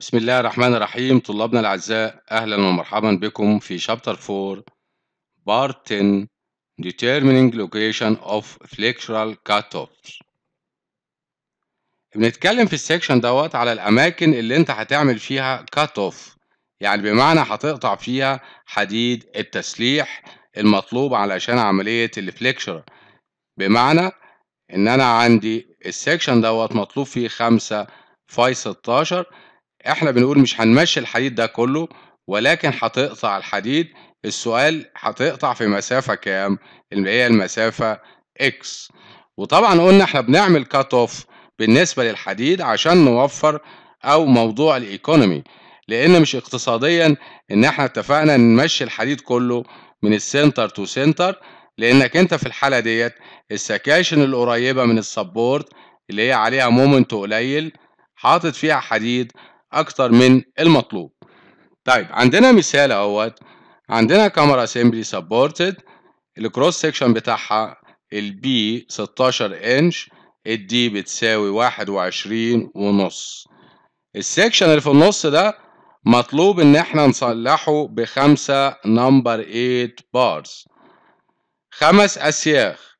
بسم الله الرحمن الرحيم طلابنا الأعزاء أهلا ومرحبا بكم في شابتر 4 بارت 10 Determining Location of Flexural Cutoffs بنتكلم في السكشن دوت على الأماكن اللي أنت هتعمل فيها cut off يعني بمعنى هتقطع فيها حديد التسليح المطلوب علشان عملية الفليكشر بمعنى إن أنا عندي السكشن دوت مطلوب فيه خمسة فاي 16 احنا بنقول مش هنمشي الحديد ده كله ولكن هتقطع الحديد السؤال هتقطع في مسافة كام اللي هي المسافة اكس وطبعا قلنا احنا بنعمل كات اوف بالنسبة للحديد عشان نوفر او موضوع الايكونومي لان مش اقتصاديا ان احنا اتفقنا نمشي الحديد كله من السنتر تو سنتر لانك انت في الحالة ديت السكاشن القريبة من السبورت اللي هي عليها مومنت قليل حاطط فيها حديد أكتر من المطلوب طيب عندنا مثال اهوت عندنا كاميرا اسمبلي سبورتد الكروس سيكشن بتاعها البي 16 انش الدي بتساوي 21 ونص السكشن اللي في النص ده مطلوب ان احنا نصلحه بخمسة نمبر 8 بارز خمس اسياخ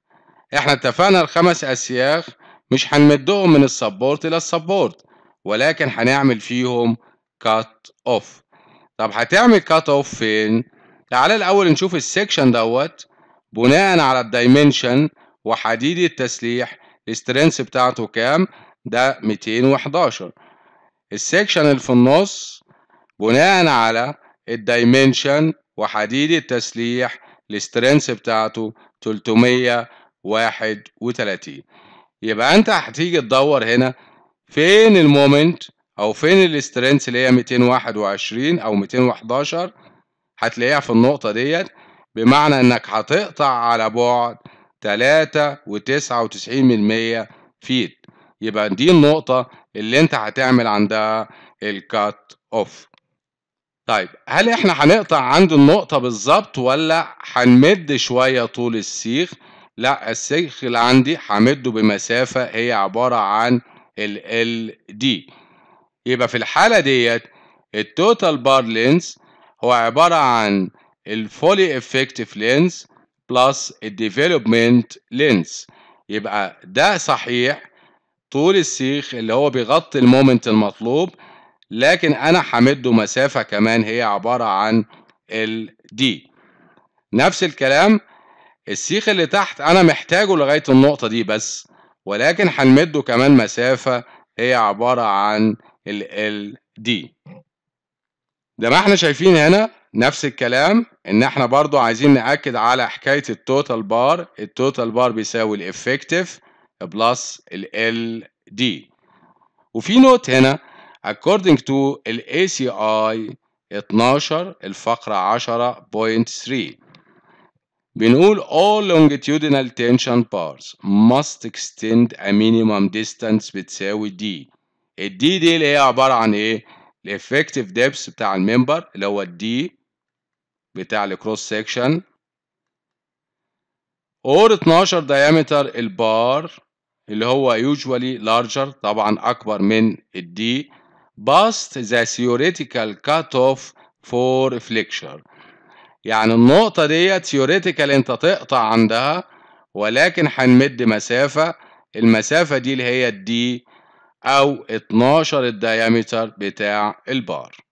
احنا اتفقنا الخمس اسياخ مش هنمدهم من السبورت الى السبورت ولكن هنعمل فيهم كات اوف طب هتعمل كات اوف فين تعالى الاول نشوف السكشن دوت بناء على الدايمنشن وحديد التسليح السترينث بتاعته كام ده 211 السكشن اللي في النص بناء على الدايمنشن وحديد التسليح السترينث بتاعته 331 يبقى انت هتيجي تدور هنا فين المومنت او فين السترينث اللي هي 221 او 211 هتلاقيها في النقطه ديت بمعنى انك هتقطع على بعد 3.99% فيت يبقى دي النقطه اللي انت هتعمل عندها الكات اوف طيب هل احنا هنقطع عند النقطة بالظبط ولا هنمد شوية طول السيخ؟ لا السيخ اللي عندي همده بمسافة هي عبارة عن ال LD يبقى في الحالة ديت التوتال بار لينز هو عبارة عن الفولي افكتيف لينز بلس الديفلوبمنت لينز يبقى ده صحيح طول السيخ اللي هو بيغطي المومنت المطلوب لكن انا همده مسافة كمان هي عبارة عن ال دي نفس الكلام السيخ اللي تحت انا محتاجه لغاية النقطة دي بس ولكن هنمده كمان مسافة هي عبارة عن ال ال دي زي ما احنا شايفين هنا نفس الكلام ان احنا برضو عايزين نأكد على حكاية التوتال بار التوتال بار بيساوي الافكتيف بلس ال ال دي وفي نوت هنا according to ال ACI 12 الفقرة 10.3 بنقول all longitudinal tension bars must extend a minimum distance بتساوي d ال d دي اللي هي عبارة عن ايه؟ effective depth بتاع الممبر اللي هو ال d بتاع cross section or 12 diameter البار اللي هو usually larger طبعا أكبر من ال d past the theoretical cutoff for flexure يعني النقطة دي ثيوريتيكال انت تقطع عندها ولكن هنمد مسافة المسافة دي اللي هي الدي أو 12 الديامتر بتاع البار